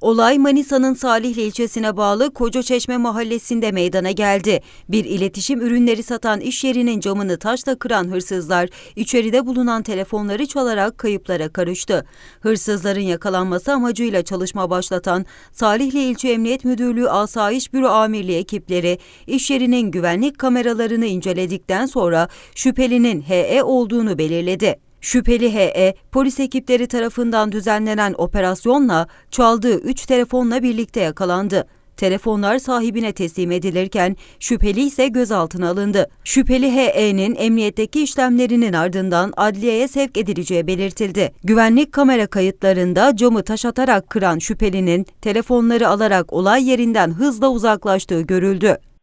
Olay Manisa'nın Salihli ilçesine bağlı Kocaçeşme mahallesinde meydana geldi. Bir iletişim ürünleri satan iş yerinin camını taşla kıran hırsızlar içeride bulunan telefonları çalarak kayıplara karıştı. Hırsızların yakalanması amacıyla çalışma başlatan Salihli İlçe Emniyet Müdürlüğü Asayiş Büro Amirliği ekipleri iş yerinin güvenlik kameralarını inceledikten sonra şüphelinin HE olduğunu belirledi. Şüpheli HE, polis ekipleri tarafından düzenlenen operasyonla çaldığı 3 telefonla birlikte yakalandı. Telefonlar sahibine teslim edilirken şüpheli ise gözaltına alındı. Şüpheli HE'nin emniyetteki işlemlerinin ardından adliyeye sevk edileceği belirtildi. Güvenlik kamera kayıtlarında camı taş atarak kıran şüphelinin telefonları alarak olay yerinden hızla uzaklaştığı görüldü.